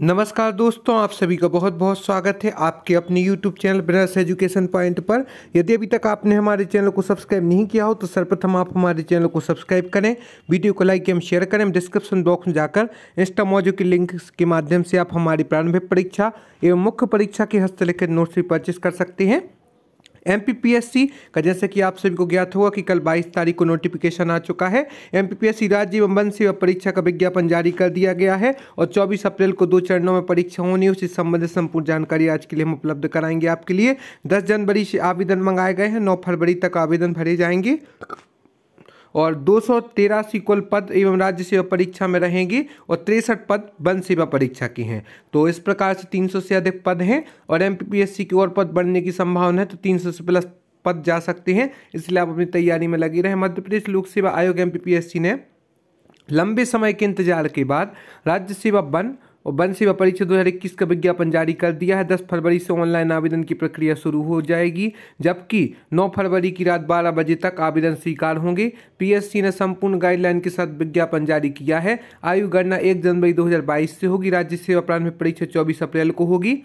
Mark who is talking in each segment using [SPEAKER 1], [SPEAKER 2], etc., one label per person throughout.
[SPEAKER 1] नमस्कार दोस्तों आप सभी का बहुत बहुत स्वागत है आपके अपने YouTube चैनल ब्रस एजुकेशन पॉइंट पर यदि अभी तक आपने हमारे चैनल को सब्सक्राइब नहीं किया हो तो सर्वप्रथम आप हमारे चैनल को सब्सक्राइब करें वीडियो को लाइक एवं शेयर करें डिस्क्रिप्शन बॉक्स में जाकर इंस्टा मोजो के लिंक के माध्यम से आप हमारी प्रारंभिक परीक्षा एवं मुख्य परीक्षा के हस्तलिखित नोट्स भी परचेस कर सकते हैं एम का जैसे कि आप सभी को ज्ञात होगा कि कल बाईस तारीख को नोटिफिकेशन आ चुका है एम राज्य वन सेवा परीक्षा का विज्ञापन जारी कर दिया गया है और चौबीस अप्रैल को दो चरणों में परीक्षा होनी उसी संबंधित संपूर्ण जानकारी आज के लिए हम उपलब्ध कराएंगे आपके लिए दस जनवरी से आवेदन मंगाए गए हैं नौ फरवरी तक आवेदन भरे जाएंगे और दो सौ तेरह कुल पद एवं राज्य सेवा परीक्षा में रहेंगी और तिरसठ पद वन सेवा परीक्षा की हैं तो इस प्रकार से तीन सौ से अधिक पद हैं और एम की और पद बढ़ने की संभावना है तो तीन सौ से प्लस पद जा सकते हैं इसलिए आप अपनी तैयारी में लगी रहें मध्य प्रदेश लोक सेवा आयोग एम ने लंबे समय के इंतजार के बाद राज्य सेवा वन और वन सेवा परीक्षा दो हज़ार इक्कीस का विज्ञापन जारी कर दिया है दस फरवरी से ऑनलाइन आवेदन की प्रक्रिया शुरू हो जाएगी जबकि नौ फरवरी की रात बारह बजे तक आवेदन स्वीकार होंगे पीएससी ने संपूर्ण गाइडलाइन के साथ विज्ञापन जारी किया है आयु गणना एक जनवरी 2022 से होगी राज्य सेवा प्रारंभिक परीक्षा चौबीस अप्रैल को होगी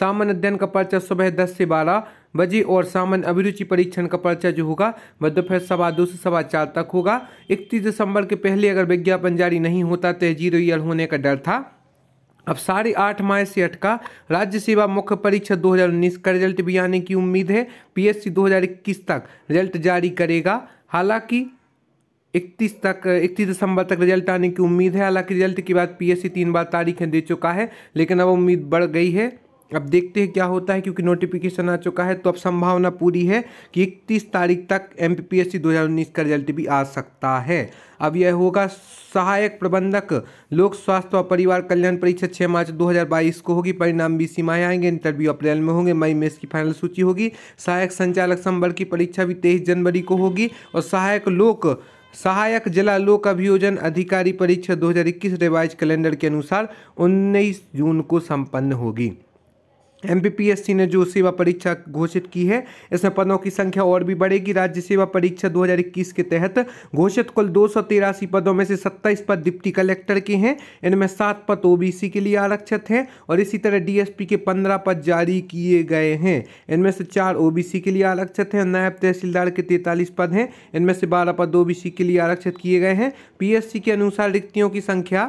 [SPEAKER 1] सामान्य अध्ययन का पर्चा सुबह दस से बारह बजे और सामान्य अभिरुचि परीक्षण का पर्चा जो होगा वह दोपहर सवा दो से सवा चार तक होगा इकतीस दिसंबर के पहले अगर विज्ञापन जारी नहीं होता तो जीरो ईयर होने का डर था अब साढ़े आठ माह से अटका राज्य सेवा मुख्य परीक्षा 2019 का रिजल्ट भी आने की उम्मीद है पीएससी 2021 तक रिजल्ट जारी करेगा हालांकि इकतीस तक इकतीस दिसंबर तक रिजल्ट आने की उम्मीद है हालांकि रिजल्ट के बाद पीएससी तीन बार तारीखें दे चुका है लेकिन अब उम्मीद बढ़ गई है अब देखते हैं क्या होता है क्योंकि नोटिफिकेशन आ चुका है तो अब संभावना पूरी है कि इकतीस तारीख तक M P P S C दो हज़ार उन्नीस का रिजल्ट भी आ सकता है अब यह होगा सहायक प्रबंधक लोक स्वास्थ्य और परिवार कल्याण परीक्षा छः मार्च 2022 को होगी परिणाम भी माह आएंगे इंटरव्यू अप्रैल में होंगे मई में इसकी फाइनल सूची होगी सहायक संचालक संवर्ग की परीक्षा भी तेईस जनवरी को होगी और सहायक लोक सहायक जिला लोक अभियोजन अधिकारी परीक्षा 2021 रिवाइज कैलेंडर के अनुसार 19 जून को संपन्न होगी एम ने जो सेवा परीक्षा घोषित की है इसमें पदों की संख्या और भी बढ़ेगी राज्य सेवा परीक्षा 2021 के तहत घोषित कुल दो पदों में से 27 पद डिप्टी कलेक्टर के हैं इनमें सात पद ओबीसी के लिए आरक्षित हैं और इसी तरह डीएसपी के पंद्रह पद जारी किए गए हैं इनमें से चार ओबीसी के लिए आरक्षित हैं नायब तहसीलदार के तैतालीस पद हैं इनमें से बारह पद ओ के लिए आरक्षित किए गए हैं पी के अनुसार रिक्तियों की संख्या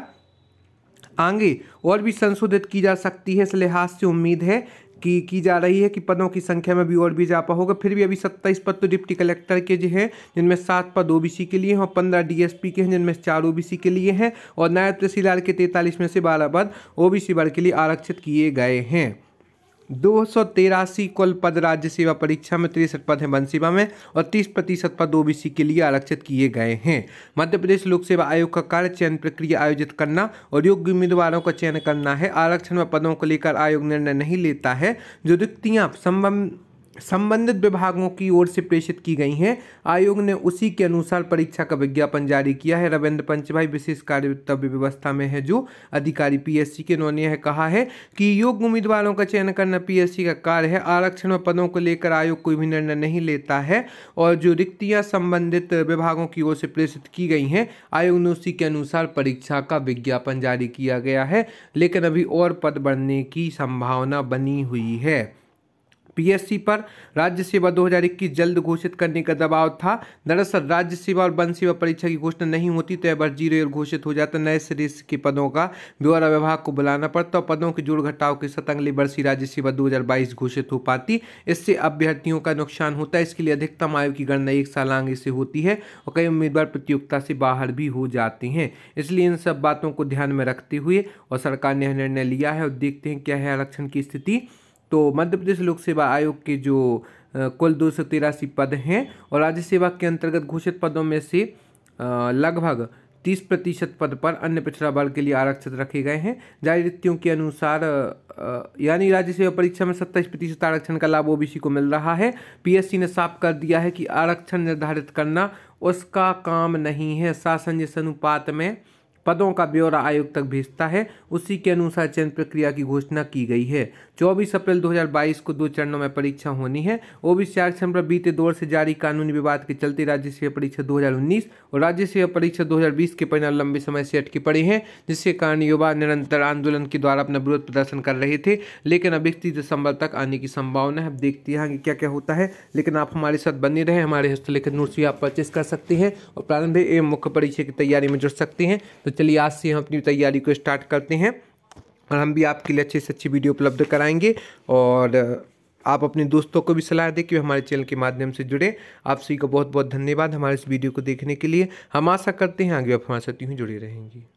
[SPEAKER 1] आगे और भी संशोधित की जा सकती है इस लिहाज से उम्मीद है कि की जा रही है कि पदों की संख्या में भी और भी इजाफा होगा फिर भी अभी सत्ताईस पद तो डिप्टी कलेक्टर के जो हैं जिनमें सात पद ओबीसी के लिए हैं और पंद्रह डीएसपी के हैं जिनमें चार ओबीसी के लिए हैं और नायब तहसीलदार के तैंतालीस में से बारह पद ओबीसी वर्ग के लिए आरक्षित किए गए हैं दो सौ तिरासी कुल पद राज्य सेवा परीक्षा में तिरसठ पद हैं वन सेवा में और तीस प्रतिशत पद ओबीसी के लिए आरक्षित किए गए हैं मध्य प्रदेश लोक सेवा आयोग का कार्य चयन प्रक्रिया आयोजित करना और योग्य उम्मीदवारों का चयन करना है आरक्षण व पदों को लेकर आयोग निर्णय नहीं लेता है जो रिक्तियाँ संबंध संबंधित विभागों की ओर से प्रेषित की गई हैं आयोग ने उसी के अनुसार परीक्षा का विज्ञापन जारी किया है रविंद्र पंचभाई विशेष कार्यतव्य व्यवस्था में है जो अधिकारी पीएससी के उन्होंने यह कहा है कि योग्य उम्मीदवारों का चयन करना पीएससी का कार्य है आरक्षण व पदों को लेकर आयोग कोई भी निर्णय नहीं लेता है और जो रिक्तियाँ संबंधित विभागों की ओर से प्रेषित की गई हैं आयोग ने उसी के अनुसार परीक्षा का विज्ञापन जारी किया गया है लेकिन अभी और पद बढ़ने की संभावना बनी हुई है पीएससी पर राज्य सेवा 2021 जल्द घोषित करने का दबाव था दरअसल राज्य सेवा और वन सेवा परीक्षा की घोषणा नहीं होती तो एबर जीरो घोषित हो जाता नए सिरीज के पदों का ब्यौरा विभाग को बुलाना पड़ता और पदों के जोड़ घटाव के साथ अगले वर्ष ही राज्य सेवा दो घोषित हो पाती इससे अभ्यर्थियों का नुकसान होता है इसके लिए अधिकतम आयु की गणना एक साल आगे से होती है और कई उम्मीदवार प्रतियोगिता से बाहर भी हो जाते हैं इसलिए इन सब बातों को ध्यान में रखते हुए और सरकार ने यह निर्णय लिया है और देखते हैं क्या है आरक्षण की स्थिति तो मध्य प्रदेश लोक सेवा आयोग के जो कुल दो सौ तिरासी पद हैं और राज्य सेवा के अंतर्गत घोषित पदों में से लगभग तीस प्रतिशत पद पर अन्य पिछड़ा वर्ग के लिए आरक्षित रखे गए हैं जारी रिक्तियों के अनुसार यानी राज्य सेवा परीक्षा में सत्ताईस प्रतिशत आरक्षण का लाभ ओबीसी को मिल रहा है पीएससी ने साफ कर दिया है कि आरक्षण निर्धारित करना उसका काम नहीं है शासन जिस अनुपात में पदों का ब्यौरा आयोग तक भेजता है उसी के अनुसार चयन प्रक्रिया की घोषणा की गई है चौबीस अप्रैल 2022 को दो चरणों में परीक्षा होनी है ओबीसी आरक्षण पर बीते दौर से जारी कानूनी विवाद के चलते राज्य सेवा परीक्षा 2019 और राज्य सेवा परीक्षा 2020 के परिणाम लंबे समय से अटके पड़े हैं जिसके कारण युवा निरंतर आंदोलन के द्वारा अपना विरोध प्रदर्शन कर रहे थे लेकिन अब इकतीस दिसंबर तक आने की संभावना है अब देखते हैं कि क्या क्या होता है लेकिन आप हमारे साथ बने रहे हमारे हस्तलेखन नोट्स भी आप परचेस कर सकते हैं और प्रारंभिक एवं मुख्य परीक्षा की तैयारी में जुड़ सकते हैं तो चलिए आज से हम अपनी तैयारी को स्टार्ट करते हैं और हम भी आपके लिए अच्छी से अच्छी वीडियो उपलब्ध कराएंगे और आप अपने दोस्तों को भी सलाह दें कि वे हमारे चैनल के माध्यम से जुड़े आप सभी का बहुत बहुत धन्यवाद हमारे इस वीडियो को देखने के लिए हम आशा करते हैं आगे आप हमारे साथ यूँ जुड़े रहेंगे